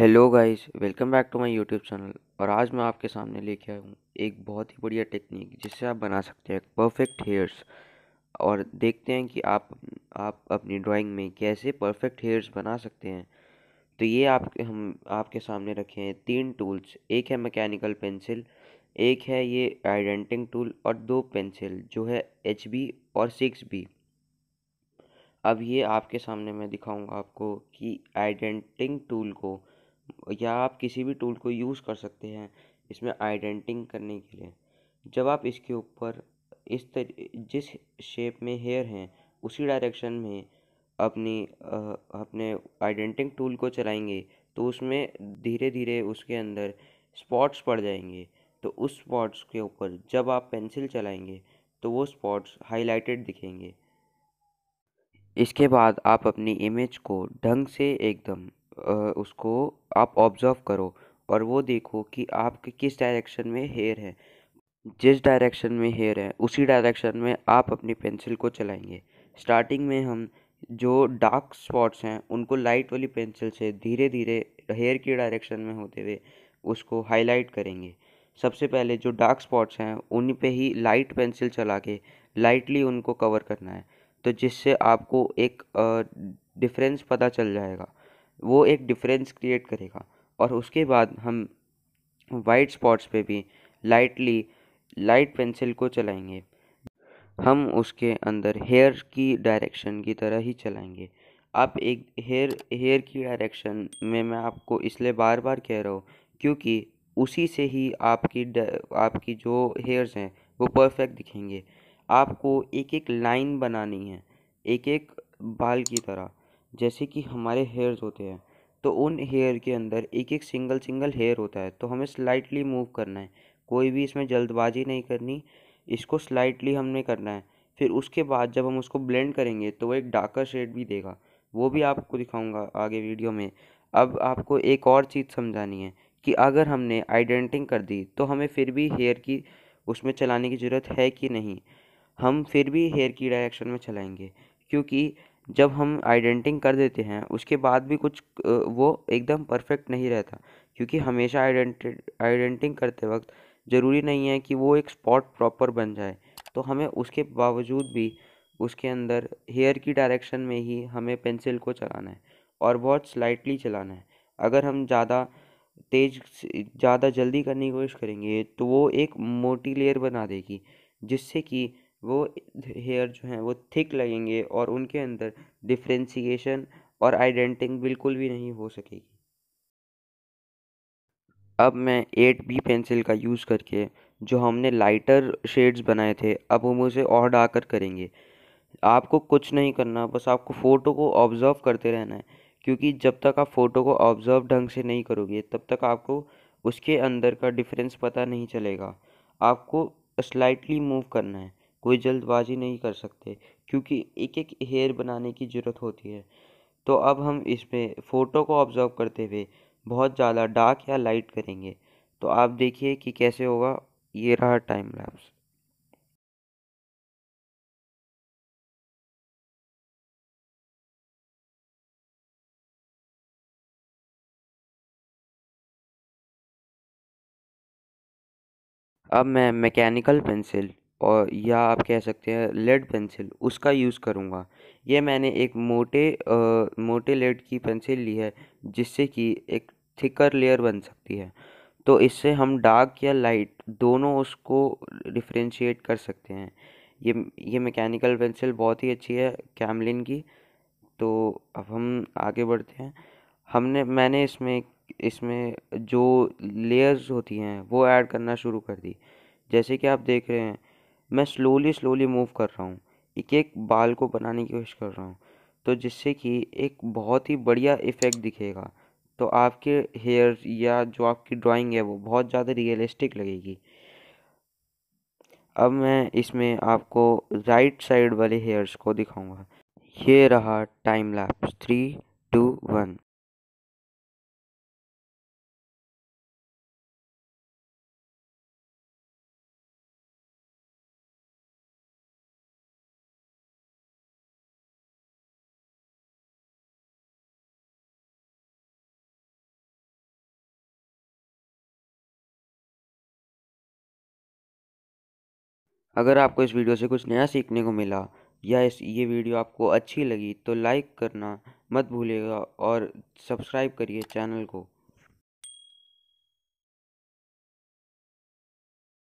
hello guys welcome back to my YouTube channel और आज मैं आपके सामने लेके आया हूँ एक बहुत ही बढ़िया टेक्निक जिससे आप बना सकते हैं परफेक्ट हेयर्स और देखते हैं कि आप आप अपनी ड्राइंग में कैसे परफेक्ट हेयर्स बना सकते हैं तो ये आप हम आपके सामने रखे हैं तीन टूल्स एक है मैकेनिकल पेंसिल एक है ये आइडेंटिंग टूल और दो पेंसिल जो है एच और सिक्स अब ये आपके सामने मैं दिखाऊंगा आपको कि आइडेंटिंग टूल को या आप किसी भी टूल को यूज़ कर सकते हैं इसमें आइडेंटिंग करने के लिए जब आप इसके ऊपर इस जिस शेप में हेयर हैं उसी डायरेक्शन में अपनी अपने आइडेंटिंग टूल को चलाएंगे तो उसमें धीरे धीरे उसके अंदर स्पॉट्स पड़ जाएंगे तो उस स्पॉट्स के ऊपर जब आप पेंसिल चलाएंगे तो वो स्पॉट्स हाइलाइटेड दिखेंगे इसके बाद आप अपनी इमेज को ढंग से एकदम उसको आप ऑब्ज़र्व करो और वो देखो कि आपके किस डायरेक्शन में हेयर है जिस डायरेक्शन में हेयर है उसी डायरेक्शन में आप अपनी पेंसिल को चलाएंगे स्टार्टिंग में हम जो डार्क स्पॉट्स हैं उनको लाइट वाली पेंसिल से धीरे धीरे हेयर की डायरेक्शन में होते हुए उसको हाईलाइट करेंगे सबसे पहले जो डार्क स्पॉट्स हैं उन पे ही लाइट पेंसिल चला के लाइटली उनको कवर करना है तो जिससे आपको एक डिफरेंस पता चल जाएगा वो एक डिफरेंस क्रिएट करेगा और उसके बाद हम वाइट स्पॉट्स पे भी लाइटली लाइट पेंसिल को चलाएंगे हम उसके अंदर हेयर की डायरेक्शन की तरह ही चलाएंगे आप एक हेयर हेयर की डायरेक्शन में मैं आपको इसलिए बार बार कह रहा हूँ क्योंकि उसी से ही आपकी आपकी जो हेयर्स हैं वो परफेक्ट दिखेंगे आपको एक एक लाइन बनानी है एक एक बाल की तरह जैसे कि हमारे हेयर्स होते हैं तो उन हेयर के अंदर एक एक सिंगल सिंगल हेयर होता है तो हमें स्लाइटली मूव करना है कोई भी इसमें जल्दबाजी नहीं करनी इसको स्लाइटली हमने करना है फिर उसके बाद जब हम उसको ब्लेंड करेंगे तो वो एक डार्कर शेड भी देगा वो भी आपको दिखाऊंगा आगे वीडियो में अब आपको एक और चीज़ समझानी है कि अगर हमने आइडेंटिंग कर दी तो हमें फिर भी हेयर की उसमें चलाने की ज़रूरत है कि नहीं हम फिर भी हेयर की डायरेक्शन में चलाएंगे क्योंकि जब हम आइडेंटिंग कर देते हैं उसके बाद भी कुछ वो एकदम परफेक्ट नहीं रहता क्योंकि हमेशा आइडेंटिंग करते वक्त ज़रूरी नहीं है कि वो एक स्पॉट प्रॉपर बन जाए तो हमें उसके बावजूद भी उसके अंदर हेयर की डायरेक्शन में ही हमें पेंसिल को चलाना है और बहुत स्लाइटली चलाना है अगर हम ज़्यादा तेज ज़्यादा जल्दी करने की कोशिश करेंगे तो वो एक मोटी लेयर बना देगी जिससे कि वो हेयर जो हैं वो थिक लगेंगे और उनके अंदर डिफ्रेंसीशन और आइडेंटिंग बिल्कुल भी नहीं हो सकेगी अब मैं एट बी पेंसिल का यूज़ करके जो हमने लाइटर शेड्स बनाए थे अब हम उसे और डाकर करेंगे आपको कुछ नहीं करना बस आपको फ़ोटो को ऑब्ज़र्व करते रहना है क्योंकि जब तक आप फ़ोटो को ऑब्ज़र्व ढंग से नहीं करोगे तब तक आपको उसके अंदर का डिफरेंस पता नहीं चलेगा आपको स्लाइटली मूव करना है कोई जल्दबाजी नहीं कर सकते क्योंकि एक एक हेयर बनाने की ज़रूरत होती है तो अब हम इसमें फ़ोटो को ऑब्ज़र्व करते हुए बहुत ज़्यादा डार्क या लाइट करेंगे तो आप देखिए कि कैसे होगा ये रहा टाइम लैप्स अब मैं मैकेनिकल पेंसिल और या आप कह सकते हैं लेड पेंसिल उसका यूज़ करूँगा ये मैंने एक मोटे आ, मोटे लेड की पेंसिल ली है जिससे कि एक थिकर लेयर बन सकती है तो इससे हम डार्क या लाइट दोनों उसको डिफ्रेंशिएट कर सकते हैं ये ये मैकेनिकल पेंसिल बहुत ही अच्छी है कैमलिन की तो अब हम आगे बढ़ते हैं हमने मैंने इसमें इसमें जो लेयर्स होती हैं वो ऐड करना शुरू कर दी जैसे कि आप देख रहे हैं मैं स्लोली स्लोली मूव कर रहा हूँ एक एक बाल को बनाने की कोशिश कर रहा हूँ तो जिससे कि एक बहुत ही बढ़िया इफ़ेक्ट दिखेगा तो आपके हेयर या जो आपकी ड्राइंग है वो बहुत ज़्यादा रियलिस्टिक लगेगी अब मैं इसमें आपको राइट साइड वाले हेयर्स को दिखाऊंगा ये रहा time lapse three two one अगर आपको इस वीडियो से कुछ नया सीखने को मिला या इस ये वीडियो आपको अच्छी लगी तो लाइक करना मत भूलिएगा और सब्सक्राइब करिए चैनल को